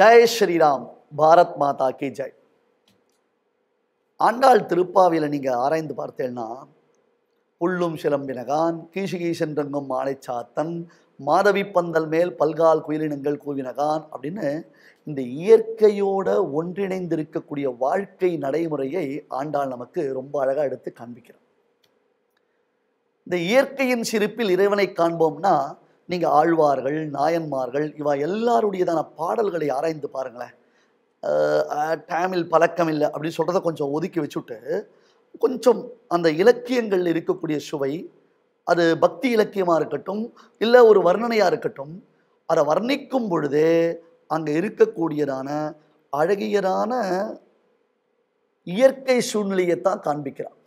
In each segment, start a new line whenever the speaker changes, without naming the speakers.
ஜெய் ஸ்ரீராம் பாரத் மாதா கி ஜெய் ஆண்டாள் திருப்பாவியில் நீங்கள் ஆராய்ந்து பார்த்தேன்னா புல்லும் சிலம்பினகான் கீசுகி சென்றெங்கும் மாலைச்சாத்தன் மாதவி பந்தல் மேல் பல்கால் குயிலினங்கள் கூவினகான் அப்படின்னு இந்த இயற்கையோட ஒன்றிணைந்திருக்கக்கூடிய வாழ்க்கை நடைமுறையை ஆண்டாள் நமக்கு ரொம்ப அழகாக எடுத்து காண்பிக்கிறார் இந்த இயற்கையின் சிரிப்பில் இறைவனை காண்போம்னா நீங்கள் ஆழ்வார்கள் நாயன்மார்கள் இவா எல்லாருடையதான பாடல்களை ஆராய்ந்து பாருங்களேன் டைமில் பழக்கம் இல்லை அப்படின்னு சொல்கிறத கொஞ்சம் ஒதுக்கி வச்சுட்டு கொஞ்சம் அந்த இலக்கியங்கள் இருக்கக்கூடிய சுவை அது பக்தி இலக்கியமாக இருக்கட்டும் இல்லை ஒரு வர்ணனையாக இருக்கட்டும் அதை வர்ணிக்கும் பொழுதே அங்கே இருக்கக்கூடியதான அழகியரான இயற்கை சூழ்நிலையைத்தான் காண்பிக்கிறான்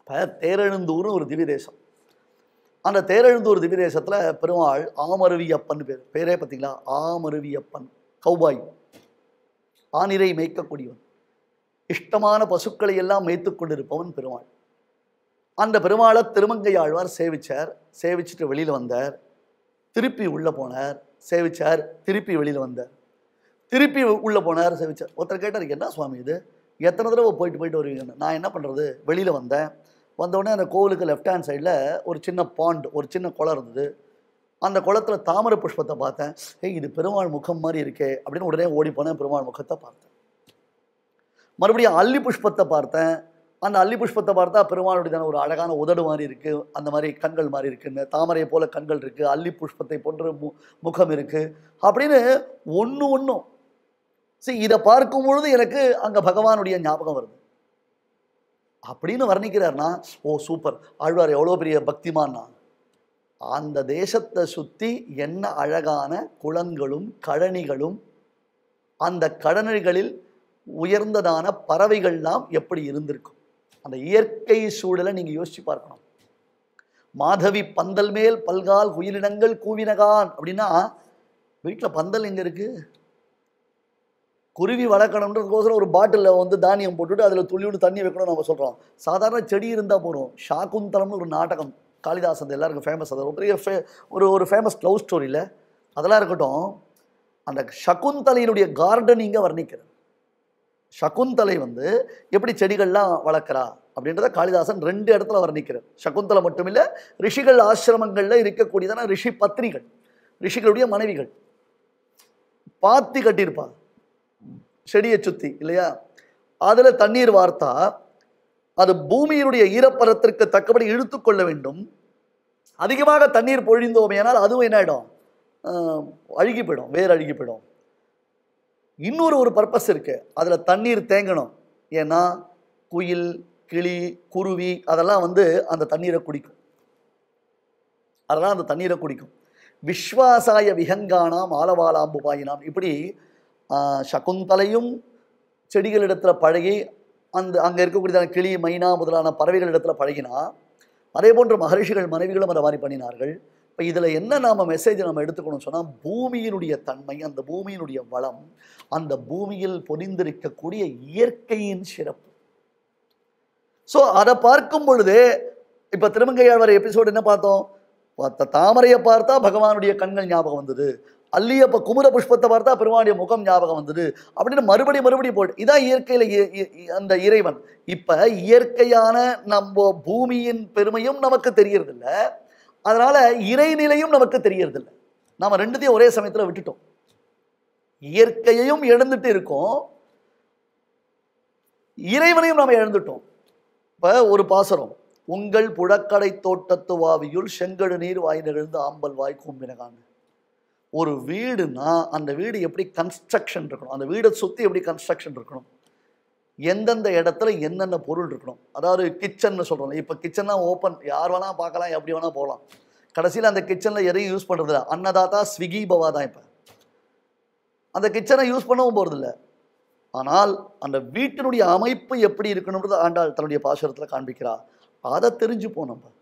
இப்போ தேரெழுந்தூர்னு ஒரு திவ்ய தேசம் அந்த தேரெழுந்தூர் திவ்யதேசத்தில் பெருமாள் ஆமருவியப்பன் பேர் பேரே பார்த்தீங்களா ஆமருவியப்பன் கௌபாய் ஆனிரை மேய்க்கக்கூடியவன் இஷ்டமான பசுக்களை எல்லாம் மேய்த்து கொண்டிருப்பவன் பெருமாள் அந்த பெருமாளை திருமங்கை ஆழ்வார் சேவிச்சார் சேவிச்சுட்டு வெளியில் வந்தார் திருப்பி உள்ளே போனார் சேவிச்சார் திருப்பி வெளியில் வந்தார் திருப்பி உள்ளே போனார் சேவிச்சார் ஒருத்தர் கேட்டார் என்ன சுவாமி இது எத்தனை தடவை போயிட்டு போயிட்டு வருவீங்க நான் என்ன பண்ணுறது வெளியில் வந்தேன் வந்தோடனே அந்த கோவிலுக்கு லெஃப்ட் ஹேண்ட் சைடில் ஒரு சின்ன பாண்ட் ஒரு சின்ன குளம் இருந்தது அந்த குளத்தில் தாமரை புஷ்பத்தை பார்த்தேன் ஏய் இது பெருமாள் முகம் மாதிரி இருக்கே அப்படின்னு உடனே ஓடி போனேன் பெருமாள் முகத்தை பார்த்தேன் மறுபடியும் அல்லி புஷ்பத்தை பார்த்தேன் அந்த அல்லி புஷ்பத்தை பார்த்தா பெருமாளுடையதான ஒரு அழகான உதடு மாதிரி இருக்குது அந்த மாதிரி கண்கள் மாதிரி இருக்குன்னு தாமரை போல கண்கள் இருக்குது அல்லி புஷ்பத்தை போன்ற மு முகம் இருக்குது அப்படின்னு ஒன்று ஒன்றும் சரி இதை பார்க்கும் பொழுது எனக்கு அங்கே பகவானுடைய ஞாபகம் வருது அப்படின்னு வர்ணிக்கிறார்னா ஓ சூப்பர் ஆழ்வார் எவ்வளோ பெரிய பக்திமான்னா அந்த தேசத்தை சுற்றி என்ன அழகான குளங்களும் கழனிகளும் அந்த கடனிகளில் உயர்ந்ததான பறவைகள்லாம் எப்படி இருந்திருக்கும் அந்த இயற்கை சூழலை நீங்கள் யோசித்து பார்க்கணும் மாதவி பந்தல் மேல் பல்கால் உயிரினங்கள் கூவினகான் அப்படின்னா வீட்டில் பந்தல் எங்கே இருக்குது குருவி வளர்க்கணுன்றதுக்கோசரம் ஒரு பாட்டிலில் வந்து தானியம் போட்டுட்டு அதில் விட்டு தண்ணி வைக்கணும்னு நம்ம சொல்கிறோம் சாதாரண செடி இருந்தால் போகணும் ஷாக்குந்தலம்னு ஒரு நாடகம் காளிதாஸ் அந்த எல்லாருக்கும் ஃபேமஸ் அது பெரிய ஃபே ஒரு ஒரு ஃபேமஸ் லவ் ஸ்டோரியில் அதெல்லாம் இருக்கட்டும் அந்த சகுந்தலையினுடைய கார்டனிங்கை வர்ணிக்கிறது சகுந்தலை வந்து எப்படி செடிகள்லாம் வளர்க்குறா அப்படின்றத காளிதாசன் ரெண்டு இடத்துல வர்ணிக்கிறார் சகுந்தலை மட்டுமில்லை ரிஷிகள் ஆசிரமங்களில் இருக்கக்கூடியதான ரிஷி பத்திரிகள் ரிஷிகளுடைய மனைவிகள் பாத்தி கட்டியிருப்பாங்க செடியை சுற்றி இல்லையா அதில் தண்ணீர் வார்த்தா அது பூமியினுடைய ஈரப்பதத்திற்கு தக்கபடி இழுத்து கொள்ள வேண்டும் அதிகமாக தண்ணீர் பொழிந்தோம் ஏனால் அதுவும் என்ன ஆகிடும் அழுகி போயிடும் வேர் அழுகி போயிடும் இன்னொரு ஒரு பர்பஸ் இருக்குது அதில் தண்ணீர் தேங்கணும் ஏன்னா குயில் கிளி குருவி அதெல்லாம் வந்து அந்த தண்ணீரை குடிக்கும் அதெல்லாம் அந்த தண்ணீரை குடிக்கும் விஸ்வாசாய விஹங்கானாம் பாயினாம் இப்படி சகுந்தலையும் செடிகளிடத்தில் பழகி அந்த அங்கே இருக்கக்கூடியதான கிளி மைனா முதலான பறவைகள் இடத்துல பழகினா அதே போன்ற மகரிஷிகள் மனைவிகளும் அதை மாதிரி பண்ணினார்கள் இப்போ இதில் என்ன நாம் மெசேஜ் நம்ம எடுத்துக்கணும்னு சொன்னால் பூமியினுடைய தன்மை அந்த பூமியினுடைய வளம் அந்த பூமியில் பொதிந்திருக்கக்கூடிய இயற்கையின் சிறப்பு ஸோ அதை பார்க்கும் பொழுதே இப்போ திருமங்கையாழ்வார் எபிசோடு என்ன பார்த்தோம் தாமரையை பார்த்தா பகவானுடைய கண்கள் ஞாபகம் வந்தது அள்ளிய இப்போ குமுர புஷ்பத்தை பார்த்தா பெருமானுடைய முகம் ஞாபகம் வந்தது அப்படின்னு மறுபடியும் மறுபடியும் போட்டு இதான் இயற்கையில் அந்த இறைவன் இப்போ இயற்கையான நம்ம பூமியின் பெருமையும் நமக்கு தெரியறதில்ல அதனால் இறைநிலையும் நமக்கு தெரியறதில்ல நம்ம ரெண்டுத்தையும் ஒரே சமயத்தில் விட்டுட்டோம் இயற்கையையும் எழுந்துட்டு இருக்கோம் இறைவனையும் நம்ம எழுந்துட்டோம் இப்போ ஒரு பாசரம் உங்கள் புழக்கடை தோட்டத்து வாவியுள் செங்கடு நீர் வாய் நிகழ்ந்து ஆம்பல் வாய் கூம்பினகான்னு ஒரு வீடுனா அந்த வீடு எப்படி கன்ஸ்ட்ரக்ஷன் இருக்கணும் அந்த வீடை சுற்றி எப்படி கன்ஸ்ட்ரக்ஷன் இருக்கணும் எந்தெந்த இடத்துல என்னென்ன பொருள் இருக்கணும் அதாவது கிச்சன்னு சொல்கிறோம் இப்போ கிச்சன்லாம் ஓப்பன் யார் வேணால் பார்க்கலாம் எப்படி வேணால் போகலாம் கடைசியில் அந்த கிச்சனில் எதையும் யூஸ் பண்ணுறதில்ல அன்னதாத்தா ஸ்விக்கி பவா தான் இப்போ அந்த கிச்சனை யூஸ் பண்ணவும் போகிறதில்ல ஆனால் அந்த வீட்டினுடைய அமைப்பு எப்படி இருக்கணுன்றது ஆண்டாள் தன்னுடைய பாசுரத்தில் காண்பிக்கிறா அதை தெரிஞ்சு போனோம்ப்பா